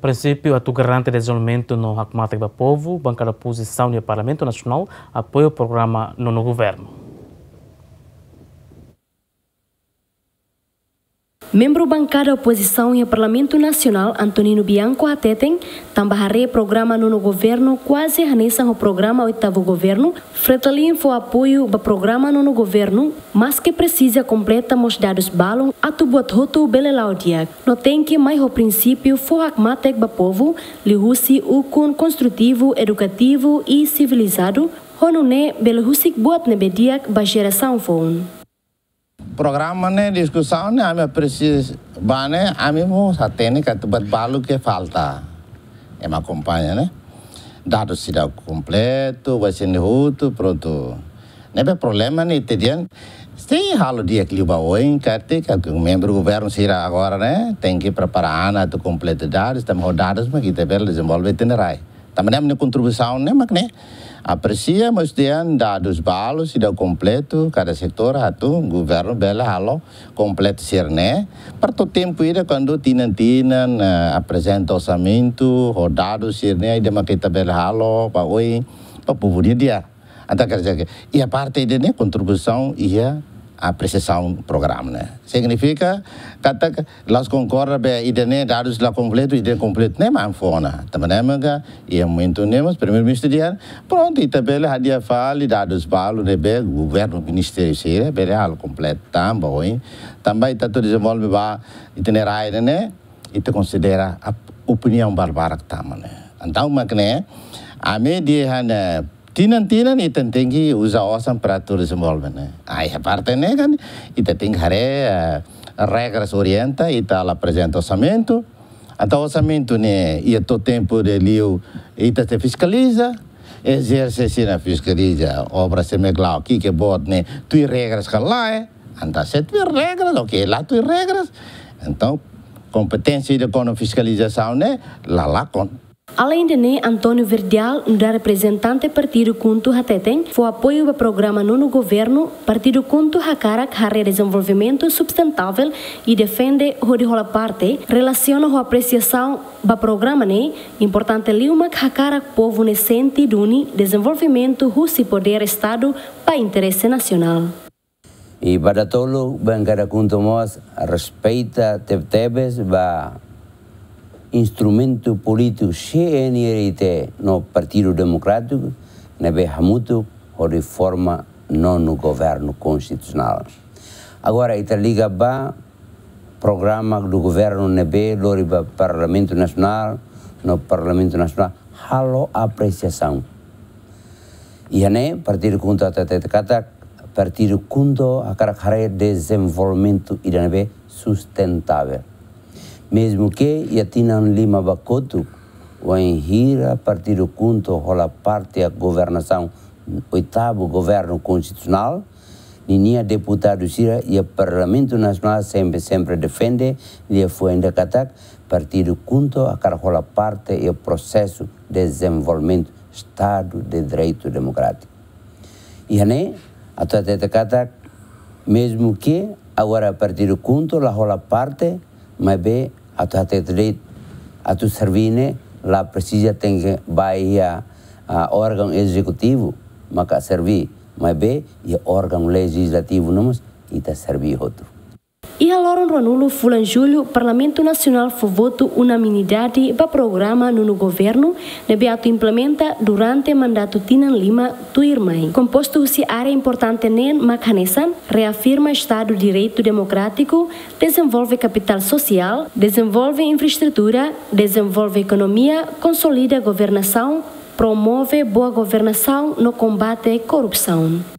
princípio, a tu garante desenvolvimento no Hakumatek do Povo, Banca da Oposição e Parlamento Nacional, apoia o programa no, no Governo. Membro bancada oposição e Parlamento Nacional, Antonino Bianco Ateten, tambaharei programa no governo quase anexam o programa oitavo governo, fretalin foi apoio para programa no governo, mas que precisa completa os dados balon atubuat roto belelaudia. Notem que mais o princípio foi acmatek para povo, o ukun construtivo, educativo e civilizado, honune belhusik buat nebediak ba geração fon. Programme माने a minha हमें a बाने हमें वो साथे ने कहते बत que falta é uma companhia né? Dado sida completo, vai sendo outro, pronto. Nebe é problema né itedian. se ralo dia que liba em kate, que o membro do governo irá agora, né? Tem que preparar ana né, tu completo dados, os dados mas que te ver desenvolve itinerai. Também é uma contribuição, né, mas, né? Aprecia mestian dados balos tidak completo cada setor tu governo bela halo completo sirne parto tempo ira quando tinan tinan uh, apresenta orçamento rodado e ida makita bela halo pa oi pa povo dia dia anta kerja e a parte de né contribuição ia apreciação do programa. Né? Significa que nós concordamos bem, e nem dados lá completo, e completo nem mais fora. Também é e é muito menos primeiro-ministro dia, pronto, e também a dia fala, dados balos, né, bem, governo, ministério, se é, bem, algo completo, tá também, também está tudo desenvolvido, itinerário, né, e te considera a opinião barbárica também, né. Então, mas, né, a medida, né, Tinan-tinan itan tinggi usa osan para turismo almene. Eh. Ai parte ne kan ita ting hare eh, regras orienta ita la apresenta orçamento. Ata orçamento ne ia to tempo de liu ita te fiscaliza. Exerce se na fiscaliza obra se meglau ki que bot ne tu regras kalae. ¿eh? Anta se tu regras, ok, lá tu regras. Então, competência de cono fiscalização ne la la con Além de né, Antônio Verdial, um representante partido Kuntu Hateten, foi apoio ao programa no governo, partido Kuntu Hakara Carre Desenvolvimento Sustentável e defende Rodihola Parte, relaciona a apreciação do programa né, importante Lima Hakara Povo Nascente Duni Desenvolvimento Russo Poder Estado para Interesse Nacional. E para todo, bem que era Kuntu Mos, respeita Tebtebes, vai instrumento político CNRT no Partido Democrático, nebe hamutu o reforma não no governo constitucional. Agora, Italiga ba programa do governo nebe loriba Parlamento Nacional, no Parlamento Nacional, halo apreciação. E ane, Partido Kunto Tatatekatak, Partido Kunto a carácter de desenvolvimento e de sustentável. Mesmo que Yatinan Lima Bacoto, o Enhira, Partido Cunto, rola parte a governação, oitavo governo constitucional, Ninia deputado Sira e o Parlamento Nacional sempre sempre defende e foi ainda catac partido junto a carrola parte e o processo de desenvolvimento Estado de Direito Democrático. E né a tua catac mesmo que agora partido junto a rola parte, mas bem a tu ter a tu servine lá precisa tem que vai a, a órgão executivo mas servir mas bem e órgão legislativo não mas e tá servir outro e a Loron no fulan julho, o Parlamento Nacional foi voto unanimidade para programa no governo, na implementa durante o mandato Tinan Lima, tu irmã. Composto se área importante nen Makhanesan, reafirma Estado de Direito Democrático, desenvolve capital social, desenvolve infraestrutura, desenvolve economia, consolida governação, promove boa governação no combate à corrupção.